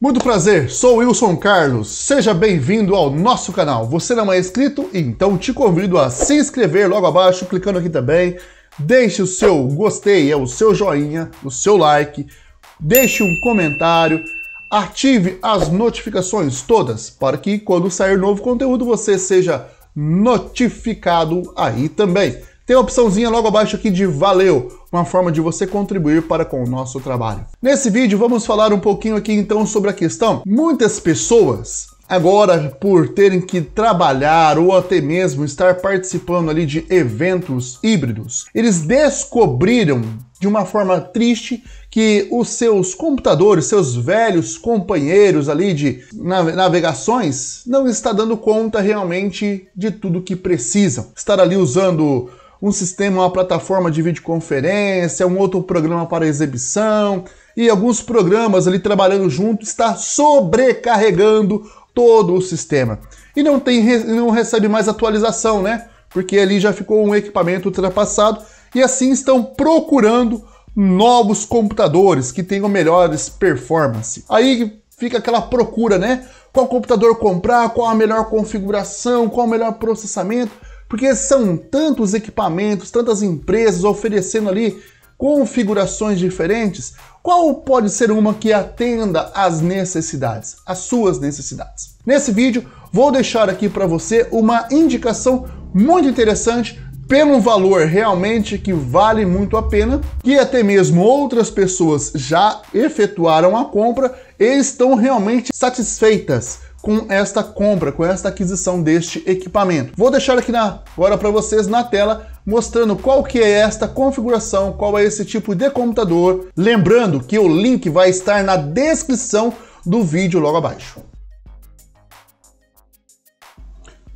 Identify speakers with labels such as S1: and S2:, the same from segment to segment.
S1: Muito prazer, sou Wilson Carlos. Seja bem-vindo ao nosso canal. Você não é inscrito? Então te convido a se inscrever logo abaixo, clicando aqui também. Deixe o seu gostei, é o seu joinha, o seu like. Deixe um comentário. Ative as notificações todas para que quando sair novo conteúdo você seja notificado aí também. Tem a opçãozinha logo abaixo aqui de valeu, uma forma de você contribuir para com o nosso trabalho. Nesse vídeo vamos falar um pouquinho aqui então sobre a questão. Muitas pessoas agora por terem que trabalhar ou até mesmo estar participando ali de eventos híbridos, eles descobriram de uma forma triste que os seus computadores, seus velhos companheiros ali de navegações, não está dando conta realmente de tudo que precisam. Estar ali usando um sistema, uma plataforma de videoconferência, um outro programa para exibição e alguns programas ali trabalhando junto está sobrecarregando todo o sistema. E não, tem, não recebe mais atualização, né? Porque ali já ficou um equipamento ultrapassado e assim estão procurando novos computadores que tenham melhores performance. Aí fica aquela procura, né? Qual computador comprar, qual a melhor configuração, qual o melhor processamento porque são tantos equipamentos, tantas empresas oferecendo ali configurações diferentes. Qual pode ser uma que atenda às necessidades, às suas necessidades? Nesse vídeo, vou deixar aqui para você uma indicação muito interessante pelo valor realmente que vale muito a pena, que até mesmo outras pessoas já efetuaram a compra e estão realmente satisfeitas com esta compra, com esta aquisição deste equipamento. Vou deixar aqui na, hora para vocês na tela mostrando qual que é esta configuração, qual é esse tipo de computador. Lembrando que o link vai estar na descrição do vídeo logo abaixo.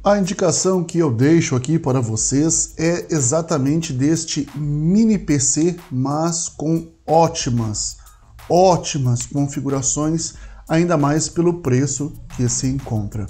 S1: A indicação que eu deixo aqui para vocês é exatamente deste mini PC, mas com ótimas, ótimas configurações ainda mais pelo preço que se encontra.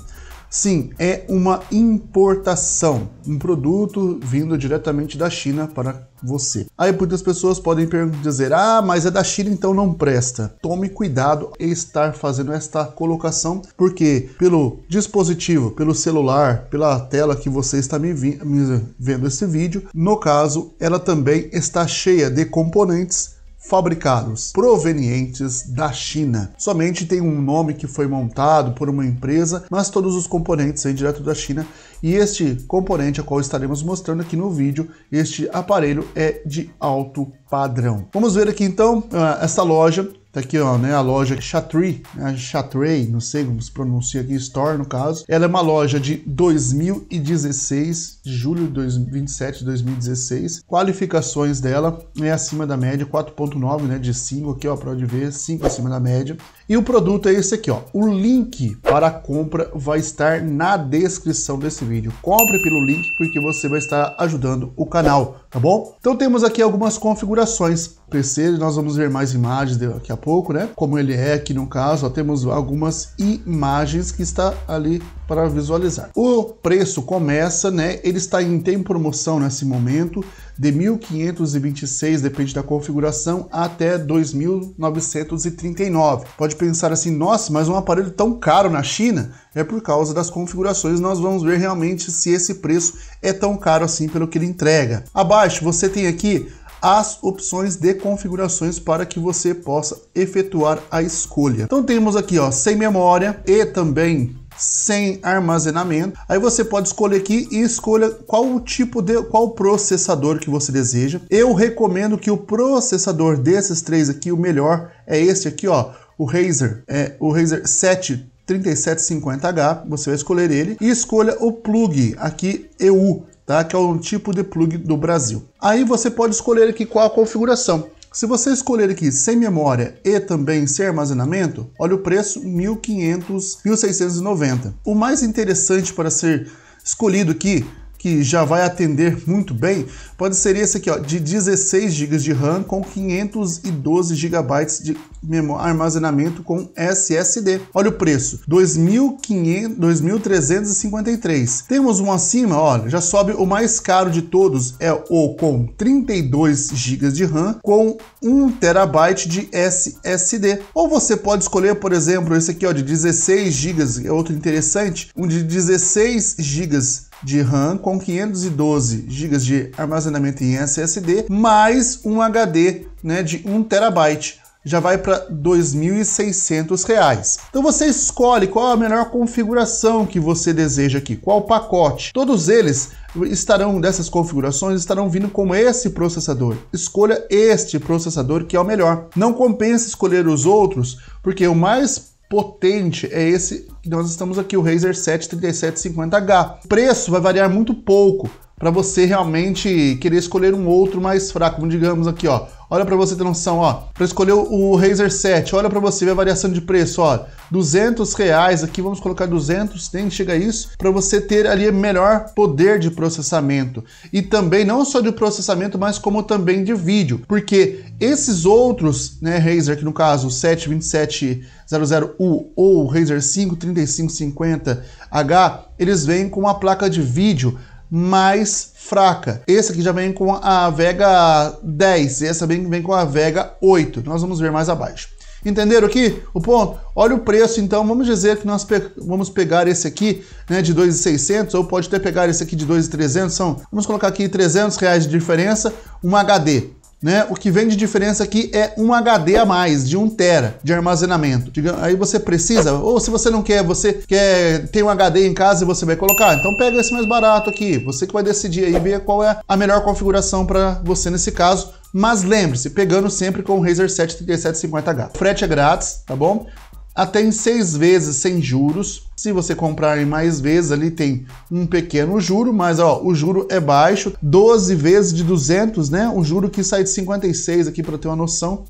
S1: Sim, é uma importação, um produto vindo diretamente da China para você. Aí muitas pessoas podem dizer: ah, mas é da China, então não presta. Tome cuidado em estar fazendo esta colocação, porque pelo dispositivo, pelo celular, pela tela que você está me, me vendo esse vídeo, no caso, ela também está cheia de componentes fabricados provenientes da China. Somente tem um nome que foi montado por uma empresa, mas todos os componentes vêm direto da China. E este componente, a qual estaremos mostrando aqui no vídeo, este aparelho é de alto padrão. Vamos ver aqui então ah, essa loja Tá aqui, ó, né? A loja Chatree, a Chatray, né, não sei como se pronuncia aqui, Store no caso. Ela é uma loja de 2016, de julho de 27 de 2016. Qualificações dela é acima da média, 4.9, né? De 5 aqui, ó, pra onde ver, 5 acima da média. E o produto é esse aqui, ó. O link para a compra vai estar na descrição desse vídeo. Compre pelo link porque você vai estar ajudando o canal tá bom? Então temos aqui algumas configurações. PC, nós vamos ver mais imagens daqui a pouco, né? Como ele é aqui no caso, ó, temos algumas imagens que está ali para visualizar. O preço começa, né? Ele está em tem promoção nesse momento de 1526, depende da configuração, até 2939. Pode pensar assim, nossa, mas um aparelho tão caro na China é por causa das configurações. Nós vamos ver realmente se esse preço é tão caro assim pelo que ele entrega. Abaixo você tem aqui as opções de configurações para que você possa efetuar a escolha. Então temos aqui, ó, sem memória e também sem armazenamento. Aí você pode escolher aqui e escolha qual o tipo de qual processador que você deseja. Eu recomendo que o processador desses três aqui, o melhor é este aqui, ó, o Razer, é o Razer 7 3750H, você vai escolher ele e escolha o plug aqui EU, tá? Que é um tipo de plug do Brasil. Aí você pode escolher aqui qual a configuração. Se você escolher aqui sem memória e também sem armazenamento, olha o preço 1.500, 1.690. O mais interessante para ser escolhido aqui que já vai atender muito bem, pode ser esse aqui, ó, de 16 GB de RAM com 512 GB de armazenamento com SSD. Olha o preço, 2.353. Temos um acima, olha, já sobe o mais caro de todos, é o com 32 GB de RAM com 1 TB de SSD. Ou você pode escolher, por exemplo, esse aqui, ó, de 16 GB, é outro interessante, um de 16 GB de RAM com 512 GB de armazenamento em SSD, mais um HD né, de 1 terabyte já vai para R$ 2.600. Então você escolhe qual a melhor configuração que você deseja aqui, qual pacote. Todos eles estarão dessas configurações estarão vindo com esse processador. Escolha este processador que é o melhor. Não compensa escolher os outros, porque o mais potente é esse que nós estamos aqui, o Razer 73750H. O preço vai variar muito pouco para você realmente querer escolher um outro mais fraco, como digamos aqui, ó. Olha para você ter noção, ó, para escolher o Razer 7, olha para você ver a variação de preço, ó, 200 reais aqui, vamos colocar 200, nem chega a isso, para você ter ali melhor poder de processamento e também não só de processamento, mas como também de vídeo, porque esses outros, né, Razer, que no caso o 727 00U ou Razer 5 3550H, eles vêm com a placa de vídeo mais fraca. Esse aqui já vem com a Vega 10 e essa vem, vem com a Vega 8. Nós vamos ver mais abaixo. Entenderam aqui o ponto? Olha o preço, então, vamos dizer que nós pe vamos pegar esse aqui né, de 2,600 ou pode até pegar esse aqui de 2,300, são, vamos colocar aqui 300 reais de diferença, um HD. Né? O que vem de diferença aqui é um HD a mais, de 1 tera de armazenamento. Aí você precisa, ou se você não quer, você quer tem um HD em casa e você vai colocar, então pega esse mais barato aqui. Você que vai decidir aí ver qual é a melhor configuração para você nesse caso. Mas lembre-se, pegando sempre com o Razer 7 3750H. O frete é grátis, tá bom? até em seis vezes sem juros. Se você comprar em mais vezes, ali tem um pequeno juro, mas ó, o juro é baixo, 12 vezes de 200, né? Um juro que sai de 56 aqui para ter uma noção.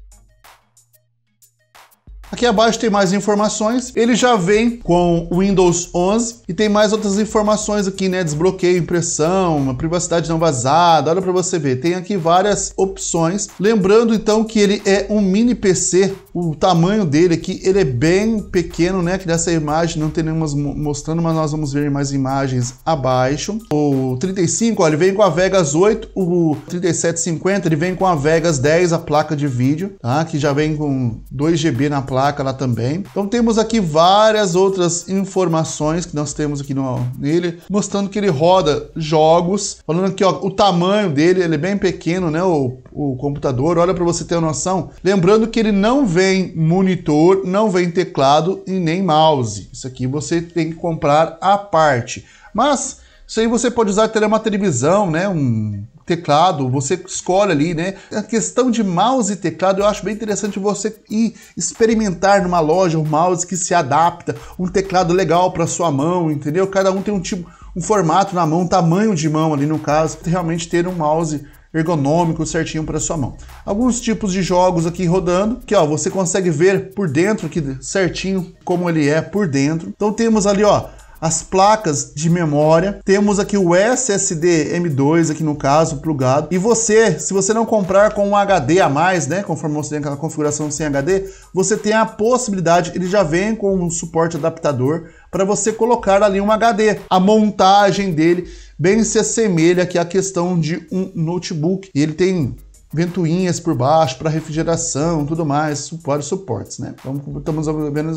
S1: Aqui abaixo tem mais informações. Ele já vem com Windows 11 e tem mais outras informações aqui, né? Desbloqueio, impressão, privacidade não vazada. Olha para você ver, tem aqui várias opções. Lembrando então que ele é um mini PC. O tamanho dele aqui, ele é bem pequeno, né? Que dessa imagem não tem nenhuma mostrando, mas nós vamos ver mais imagens abaixo. O 35, ele vem com a Vegas 8, o 3750 ele vem com a Vegas 10, a placa de vídeo, tá? Que já vem com 2 GB na placa placa lá também. Então temos aqui várias outras informações que nós temos aqui no, nele, mostrando que ele roda jogos, falando aqui ó, o tamanho dele, ele é bem pequeno, né? O, o computador, olha para você ter uma noção. Lembrando que ele não vem monitor, não vem teclado e nem mouse. Isso aqui você tem que comprar à parte. Mas isso aí você pode usar até uma televisão, né? Um teclado, você escolhe ali, né? A questão de mouse e teclado, eu acho bem interessante você ir experimentar numa loja um mouse que se adapta, um teclado legal para sua mão, entendeu? Cada um tem um tipo, um formato na mão, um tamanho de mão ali no caso, realmente ter um mouse ergonômico certinho para sua mão. Alguns tipos de jogos aqui rodando, que ó, você consegue ver por dentro aqui certinho como ele é por dentro. Então temos ali, ó, as placas de memória. Temos aqui o SSD M2 aqui no caso plugado. E você, se você não comprar com um HD a mais, né, conforme você tem aquela configuração sem HD, você tem a possibilidade, ele já vem com um suporte adaptador para você colocar ali um HD. A montagem dele bem se assemelha aqui à questão de um notebook. ele tem ventoinhas por baixo para refrigeração, tudo mais, vários suportes, né? Então, estamos vendo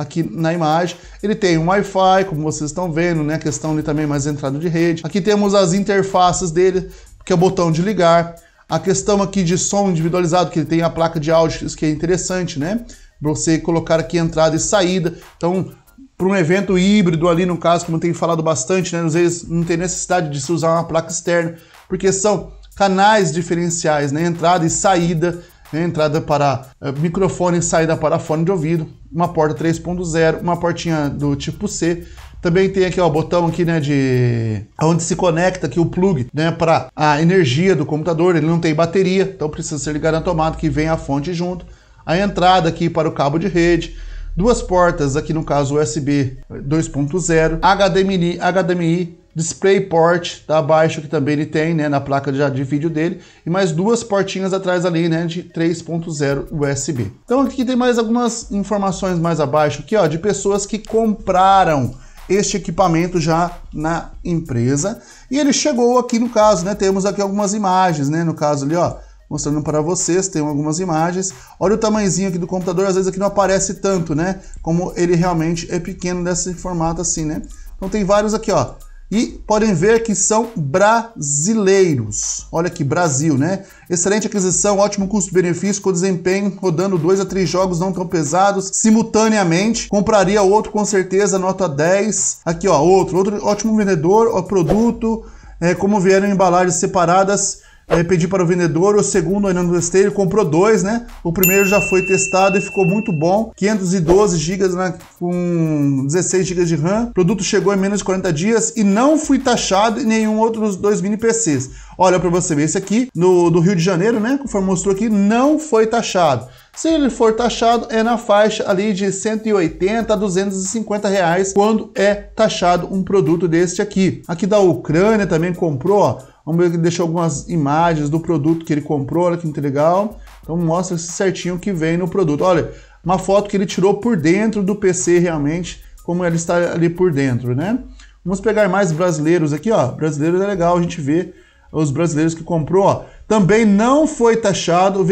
S1: aqui na imagem. Ele tem um Wi-Fi, como vocês estão vendo, né? A questão ali também é mais entrada de rede. Aqui temos as interfaces dele, que é o botão de ligar. A questão aqui de som individualizado, que ele tem a placa de áudio, isso que é interessante, né? Você colocar aqui entrada e saída. Então, para um evento híbrido ali, no caso, como tem falado bastante, né? Às vezes não tem necessidade de se usar uma placa externa, porque são canais diferenciais, né? Entrada e saída né? entrada para eh, microfone e saída para fone de ouvido, uma porta 3.0, uma portinha do tipo C. Também tem aqui ó, o botão aqui, né, de onde se conecta aqui o plug, né, para a energia do computador. Ele não tem bateria, então precisa ser ligado na tomada que vem a fonte junto. A entrada aqui para o cabo de rede, duas portas aqui no caso USB 2.0, HDMI, HDMI DisplayPort tá abaixo que também ele tem, né, na placa já de vídeo dele, e mais duas portinhas atrás ali, né, de 3.0 USB. Então aqui tem mais algumas informações mais abaixo aqui, ó, de pessoas que compraram este equipamento já na empresa. E ele chegou aqui no caso, né, temos aqui algumas imagens, né, no caso ali, ó, mostrando para vocês, tem algumas imagens. Olha o tamanhozinho aqui do computador, às vezes aqui não aparece tanto, né, como ele realmente é pequeno desse formato assim, né. Então tem vários aqui, ó, e podem ver que são brasileiros. Olha que Brasil, né? Excelente aquisição, ótimo custo-benefício, com desempenho rodando dois a três jogos não tão pesados simultaneamente. Compraria outro com certeza, nota 10. Aqui, ó, outro, outro ótimo vendedor, ó, produto, é, como vieram embalagens separadas Aí pedi para o vendedor, o segundo ainda não testei, ele comprou dois, né? O primeiro já foi testado e ficou muito bom, 512 GB né, com 16 GB de RAM. O produto chegou em menos de 40 dias e não fui taxado em nenhum outro dos dois mini PCs. Olha para você ver, esse aqui no, do Rio de Janeiro, né? Conforme mostrou aqui, não foi taxado. Se ele for taxado, é na faixa ali de 180 a 250 reais quando é taxado um produto deste aqui. Aqui da Ucrânia também comprou, ó, Vamos ver que deixou algumas imagens do produto que ele comprou, olha que legal. Então mostra certinho o que vem no produto. Olha, uma foto que ele tirou por dentro do PC realmente, como ele está ali por dentro, né? Vamos pegar mais brasileiros aqui, ó. Brasileiros é legal, a gente vê os brasileiros que comprou, ó. Também não foi taxado,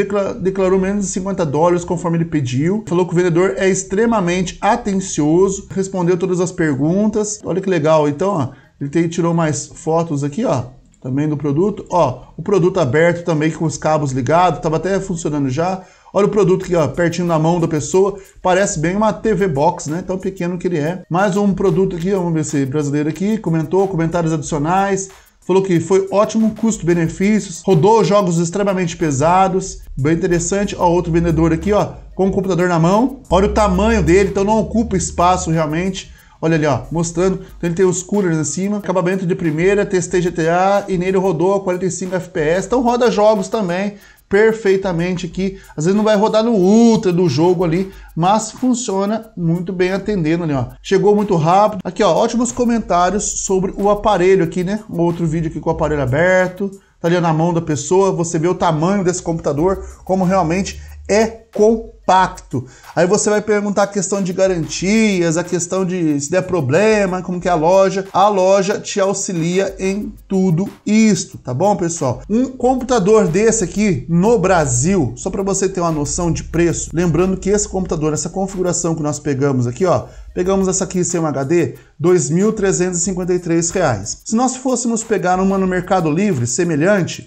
S1: declarou menos de 50 dólares conforme ele pediu. Falou que o vendedor é extremamente atencioso, respondeu todas as perguntas. Olha que legal. Então, ó, ele tem, tirou mais fotos aqui, ó também do produto. Ó, o produto aberto também com os cabos ligados, estava até funcionando já. Olha o produto aqui, ó, pertinho na mão da pessoa. Parece bem uma TV Box, né? Tão pequeno que ele é. Mais um produto aqui, vamos ver se brasileiro aqui comentou, comentários adicionais. Falou que foi ótimo custo-benefícios, rodou jogos extremamente pesados, bem interessante. Ó, outro vendedor aqui, ó, com o computador na mão. Olha o tamanho dele, então não ocupa espaço realmente Olha ali, ó, mostrando. Então ele tem os coolers em cima, acabamento de primeira, testei GTA e nele rodou a 45 FPS. Então roda jogos também perfeitamente aqui. Às vezes não vai rodar no ultra do jogo ali, mas funciona muito bem atendendo ali, ó. Chegou muito rápido. Aqui, ó, ótimos comentários sobre o aparelho aqui, né? Um outro vídeo aqui com o aparelho aberto. Tá ali na mão da pessoa, você vê o tamanho desse computador, como realmente é compacto. Aí você vai perguntar a questão de garantias, a questão de se der problema, como que é a loja. A loja te auxilia em tudo isto, tá bom, pessoal? Um computador desse aqui no Brasil, só para você ter uma noção de preço, lembrando que esse computador, essa configuração que nós pegamos aqui, ó, pegamos essa aqui sem HD, R$ 2.353. Se nós fôssemos pegar uma no Mercado Livre semelhante,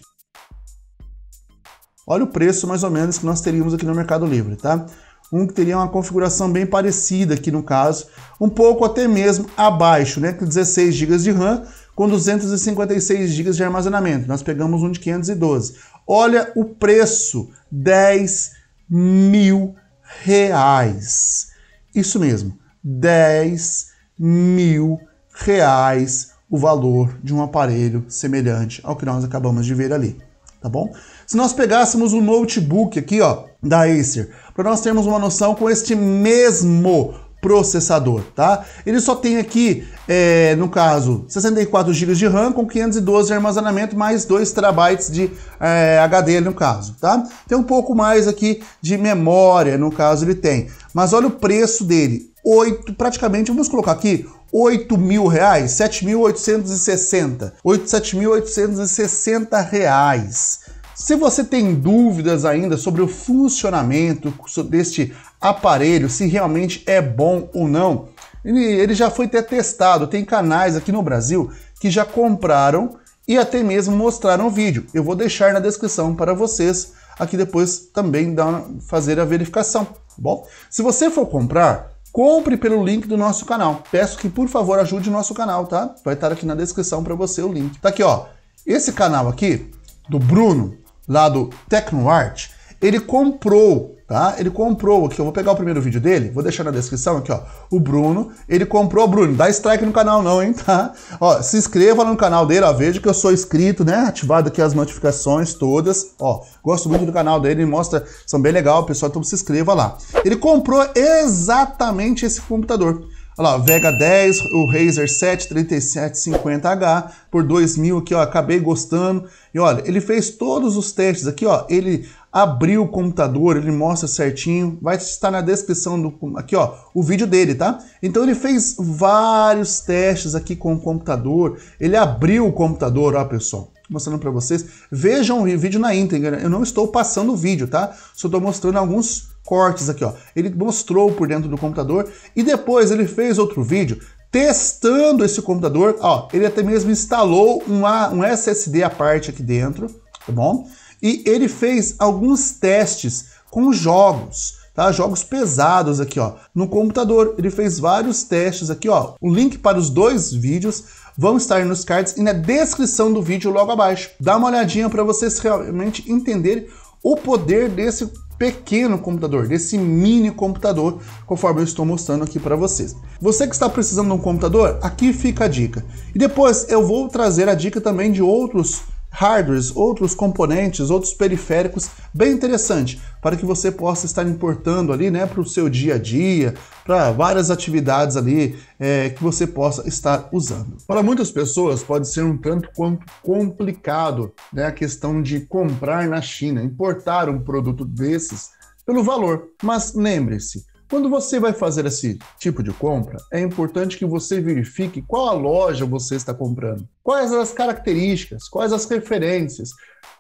S1: Olha o preço mais ou menos que nós teríamos aqui no Mercado Livre, tá? Um que teria uma configuração bem parecida aqui no caso, um pouco até mesmo abaixo, né? Com 16 GB de RAM com 256 GB de armazenamento. Nós pegamos um de 512. Olha o preço, 10 mil reais. Isso mesmo, 10 mil reais o valor de um aparelho semelhante ao que nós acabamos de ver ali, tá bom? Se nós pegássemos um notebook aqui, ó, da Acer, para nós termos uma noção com este mesmo processador, tá? Ele só tem aqui, é, no caso, 64 GB de RAM com 512 de armazenamento mais 2 TB de é, HD no caso, tá? Tem um pouco mais aqui de memória, no caso ele tem. Mas olha o preço dele, 8, praticamente, vamos colocar aqui, 8 mil reais, 7.860, 7.860 reais. Se você tem dúvidas ainda sobre o funcionamento deste aparelho, se realmente é bom ou não, ele já foi até testado. Tem canais aqui no Brasil que já compraram e até mesmo mostraram o vídeo. Eu vou deixar na descrição para vocês aqui depois também dar, fazer a verificação. Tá bom, se você for comprar, compre pelo link do nosso canal. Peço que por favor ajude o nosso canal, tá? Vai estar aqui na descrição para você o link. Tá aqui, ó. Esse canal aqui do Bruno, lá do Tecnoart, ele comprou, tá? Ele comprou aqui, eu vou pegar o primeiro vídeo dele, vou deixar na descrição aqui, ó. O Bruno, ele comprou, Bruno, dá strike no canal não, hein, tá? Ó, se inscreva no canal dele, ó, veja que eu sou inscrito, né? Ativado aqui as notificações todas, ó. Gosto muito do canal dele, mostra, são bem legal, pessoal, então se inscreva lá. Ele comprou exatamente esse computador. Olha lá, Vega 10, o Razer 73750H por 2 mil aqui, ó, acabei gostando. E olha, ele fez todos os testes aqui, ó, ele abriu o computador, ele mostra certinho, vai estar na descrição do aqui, ó, o vídeo dele, tá? Então ele fez vários testes aqui com o computador, ele abriu o computador, ó, pessoal mostrando para vocês. Vejam o vídeo na íntegra. Eu não estou passando o vídeo, tá? Só estou mostrando alguns cortes aqui, ó. Ele mostrou por dentro do computador e depois ele fez outro vídeo testando esse computador, ó. Ele até mesmo instalou uma, um SSD à parte aqui dentro, tá bom? E ele fez alguns testes com jogos, tá? Jogos pesados aqui, ó, no computador. Ele fez vários testes aqui, ó. O link para os dois vídeos vão estar nos cards e na descrição do vídeo logo abaixo. Dá uma olhadinha para vocês realmente entenderem o poder desse pequeno computador, desse mini computador, conforme eu estou mostrando aqui para vocês. Você que está precisando de um computador, aqui fica a dica. E depois eu vou trazer a dica também de outros hardwares, outros componentes, outros periféricos, bem interessante, para que você possa estar importando ali, né, para o seu dia a dia, para várias atividades ali é, que você possa estar usando. Para muitas pessoas pode ser um tanto quanto complicado, né, a questão de comprar na China, importar um produto desses pelo valor, mas lembre-se, quando você vai fazer esse tipo de compra, é importante que você verifique qual a loja você está comprando, quais as características, quais as referências,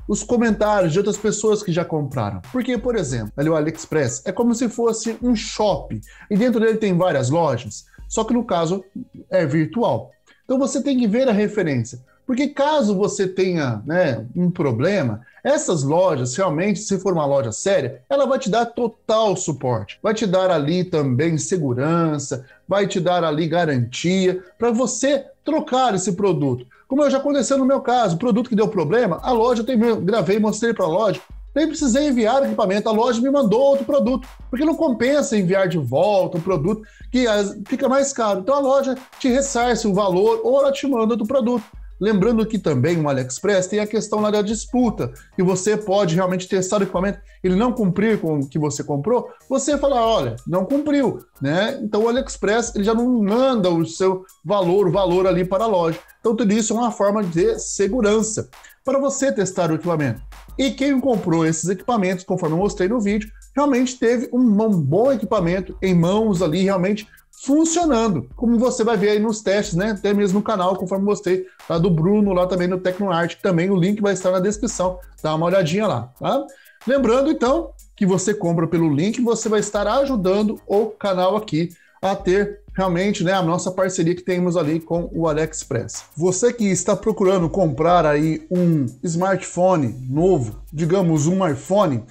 S1: os comentários de outras pessoas que já compraram. Porque, por exemplo, ali o AliExpress é como se fosse um shopping e dentro dele tem várias lojas, só que no caso é virtual. Então você tem que ver a referência. Porque caso você tenha né, um problema, essas lojas, realmente, se for uma loja séria, ela vai te dar total suporte, vai te dar ali também segurança, vai te dar ali garantia para você trocar esse produto. Como já aconteceu no meu caso, produto que deu problema, a loja, eu gravei e mostrei para a loja, nem precisei enviar o equipamento, a loja me mandou outro produto, porque não compensa enviar de volta um produto que ah, fica mais caro. Então a loja te ressarce o valor ou ela te manda outro produto. Lembrando que também o AliExpress tem a questão lá da disputa, que você pode realmente testar o equipamento, ele não cumprir com o que você comprou, você fala, olha, não cumpriu, né? Então o AliExpress ele já não manda o seu valor, o valor ali para a loja. Então tudo isso é uma forma de segurança para você testar o equipamento. E quem comprou esses equipamentos, conforme eu mostrei no vídeo, realmente teve um bom equipamento em mãos ali, realmente funcionando, como você vai ver aí nos testes, né? Até mesmo no canal, conforme mostrei lá do Bruno, lá também no Tecnoart, também o link vai estar na descrição. Dá uma olhadinha lá, tá? Lembrando então que você compra pelo link, você vai estar ajudando o canal aqui a ter realmente né, a nossa parceria que temos ali com o AliExpress. Você que está procurando comprar aí um smartphone novo, digamos um iPhone,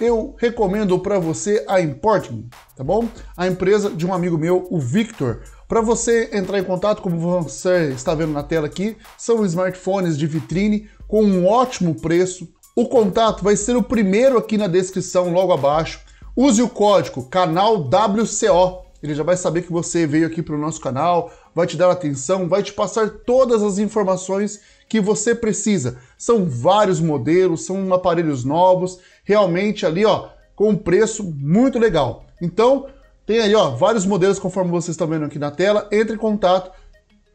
S1: eu recomendo para você a Importing, tá bom? A empresa de um amigo meu, o Victor. Para você entrar em contato, como você está vendo na tela aqui, são smartphones de vitrine com um ótimo preço. O contato vai ser o primeiro aqui na descrição, logo abaixo. Use o código canal WCO. Ele já vai saber que você veio aqui para o nosso canal, vai te dar atenção, vai te passar todas as informações que você precisa. São vários modelos, são aparelhos novos, realmente ali, ó, com um preço muito legal. Então, tem aí, ó, vários modelos conforme vocês estão vendo aqui na tela. Entre em contato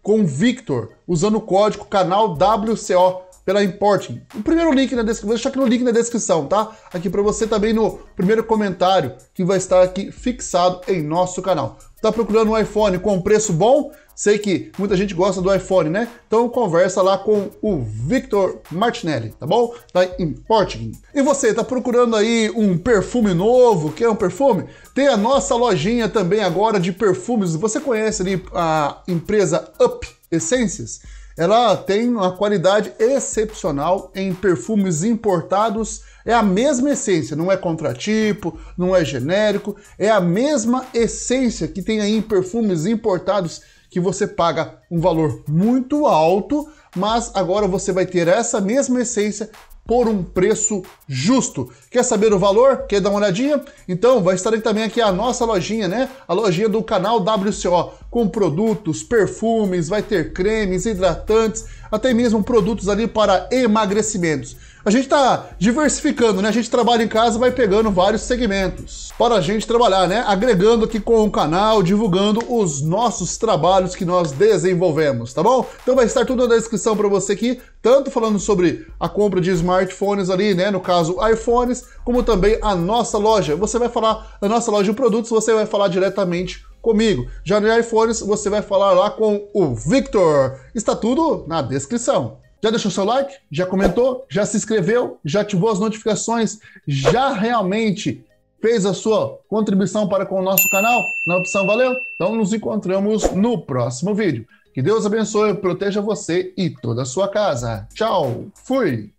S1: com o Victor usando o código canal WCO pela Importing. O primeiro link na descrição, vou deixar aqui no link na descrição, tá? Aqui para você também no primeiro comentário que vai estar aqui fixado em nosso canal. Está procurando um iPhone com preço bom? Sei que muita gente gosta do iPhone, né? Então conversa lá com o Victor Martinelli, tá bom? Tá em Portland. E você está procurando aí um perfume novo? Quer um perfume? Tem a nossa lojinha também agora de perfumes. Você conhece ali a empresa Up Essências? Ela tem uma qualidade excepcional em perfumes importados é a mesma essência, não é contratipo, não é genérico, é a mesma essência que tem aí em perfumes importados que você paga um valor muito alto, mas agora você vai ter essa mesma essência por um preço justo. Quer saber o valor? Quer dar uma olhadinha? Então vai estar também aqui a nossa lojinha, né? A lojinha do canal WCO, com produtos, perfumes, vai ter cremes, hidratantes, até mesmo produtos ali para emagrecimentos. A gente está diversificando, né? A gente trabalha em casa, vai pegando vários segmentos para a gente trabalhar, né? Agregando aqui com o canal, divulgando os nossos trabalhos que nós desenvolvemos, tá bom? Então vai estar tudo na descrição para você aqui, tanto falando sobre a compra de smartphones ali, né? No caso, iPhones, como também a nossa loja. Você vai falar na nossa loja de produtos, você vai falar diretamente comigo. Já no iPhones, você vai falar lá com o Victor. Está tudo na descrição. Já deixou seu like? Já comentou? Já se inscreveu? Já ativou as notificações? Já realmente fez a sua contribuição para com o nosso canal? Na é opção valeu? Então nos encontramos no próximo vídeo. Que Deus abençoe, proteja você e toda a sua casa. Tchau, fui!